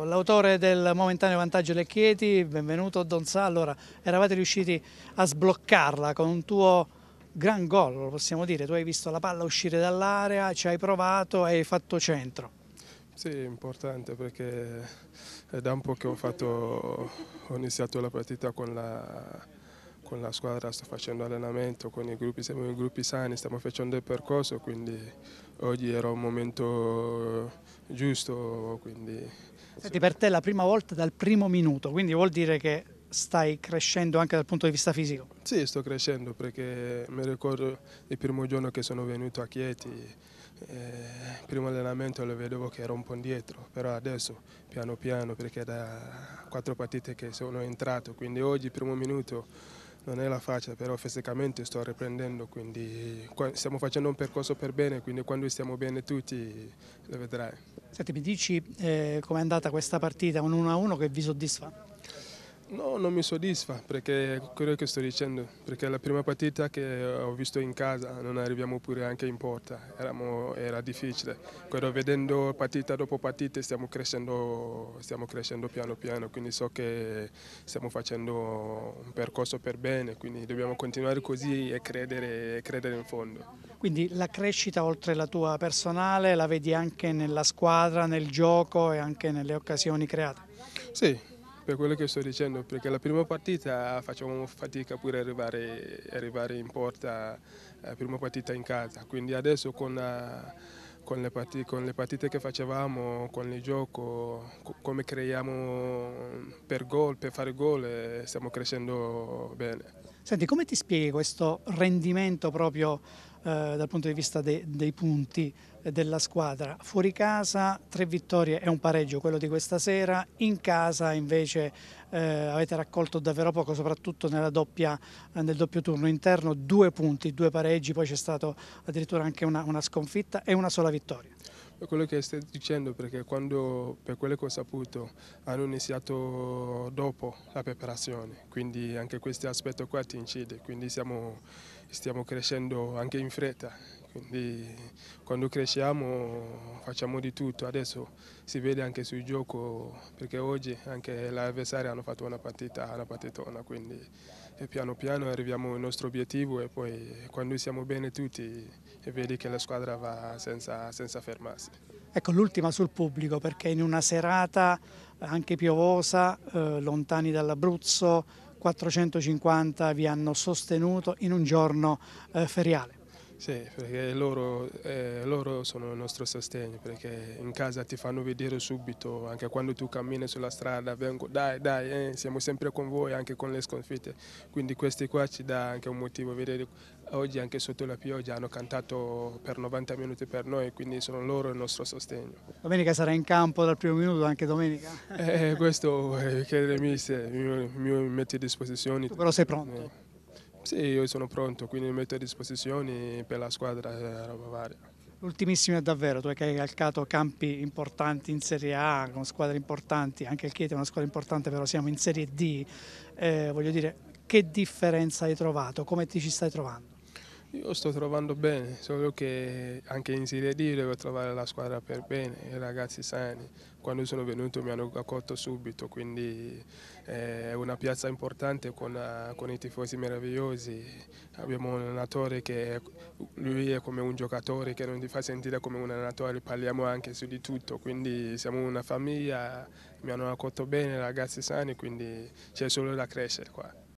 L'autore del momentaneo vantaggio Lecchieti, benvenuto Don Sa, allora eravate riusciti a sbloccarla con un tuo gran gol, lo possiamo dire, tu hai visto la palla uscire dall'area, ci hai provato e hai fatto centro. Sì, è importante perché è eh, da un po' che ho, fatto, ho iniziato la partita con la, con la squadra sto facendo allenamento, con i gruppi, siamo in gruppi sani, stiamo facendo il percorso, quindi oggi era un momento giusto. Quindi... Senti, per te è la prima volta dal primo minuto, quindi vuol dire che stai crescendo anche dal punto di vista fisico? Sì, sto crescendo perché mi ricordo il primo giorno che sono venuto a Chieti, il eh, primo allenamento lo vedevo che ero un po' indietro, però adesso piano piano perché da quattro partite che sono entrato, quindi oggi primo minuto non è la faccia, però fisicamente sto riprendendo, quindi stiamo facendo un percorso per bene, quindi quando stiamo bene tutti lo vedrai. Senti, mi dici eh, com'è andata questa partita, un 1-1 che vi soddisfa? No, non mi soddisfa perché è quello che sto dicendo, perché la prima partita che eh, ho visto in casa non arriviamo pure anche in porta, Eramo, era difficile. Quello vedendo partita dopo partita stiamo crescendo, stiamo crescendo piano piano, quindi so che stiamo facendo un percorso per bene, quindi dobbiamo continuare così e credere, e credere in fondo. Quindi la crescita oltre la tua personale la vedi anche nella squadra, nel gioco e anche nelle occasioni create? Sì, per quello che sto dicendo, perché la prima partita facciamo fatica pure arrivare, arrivare in porta, eh, la prima partita in casa, quindi adesso con, eh, con, le partite, con, le partite, che facevamo, con il gioco, come creiamo per gol, per fare gol, eh, stiamo crescendo bene. Senti, come ti spieghi questo rendimento proprio eh, dal punto di vista de dei punti eh, della squadra. Fuori casa tre vittorie e un pareggio, quello di questa sera, in casa invece eh, avete raccolto davvero poco, soprattutto doppia, eh, nel doppio turno interno, due punti, due pareggi, poi c'è stata addirittura anche una, una sconfitta e una sola vittoria quello che stai dicendo perché quando, per quello che ho saputo hanno iniziato dopo la preparazione quindi anche questo aspetto qua ti incide quindi siamo stiamo crescendo anche in fretta, quindi quando cresciamo facciamo di tutto, adesso si vede anche sul gioco perché oggi anche l'avversario hanno fatto una partita, una partitona, quindi piano piano arriviamo al nostro obiettivo e poi quando siamo bene tutti vedi che la squadra va senza, senza fermarsi. Ecco l'ultima sul pubblico perché in una serata anche piovosa, eh, lontani dall'Abruzzo, 450 vi hanno sostenuto in un giorno eh, feriale. Sì, perché loro, eh, loro, sono il nostro sostegno, perché in casa ti fanno vedere subito, anche quando tu cammini sulla strada, vengo, dai, dai, eh, siamo sempre con voi, anche con le sconfitte. Quindi questi qua ci dà anche un motivo, vedere oggi anche sotto la pioggia hanno cantato per 90 minuti per noi, quindi sono loro il nostro sostegno. Domenica sarà in campo dal primo minuto, anche domenica? Eh, questo eh, che mi, mi, mi, mi metti a disposizione. Tu però sei pronto? Eh. Sì, io sono pronto, quindi mi metto a disposizione per la squadra eh, roba varia. L'ultimissimo è davvero, tu hai calcato campi importanti in Serie A, con squadre importanti, anche il Chieti è una squadra importante, però siamo in Serie D. Eh, voglio dire, che differenza hai trovato? Come ti ci stai trovando? Io sto trovando bene, solo che anche in Serie D devo trovare la squadra per bene, i ragazzi sani. Quando sono venuto mi hanno accolto subito, quindi eh, è una piazza importante con, eh, con i tifosi meravigliosi. Abbiamo un allenatore che lui è come un giocatore che non ti fa sentire come un allenatore, parliamo anche su di tutto, quindi siamo una famiglia, mi hanno accolto bene, i ragazzi sani, quindi c'è solo da crescere qua.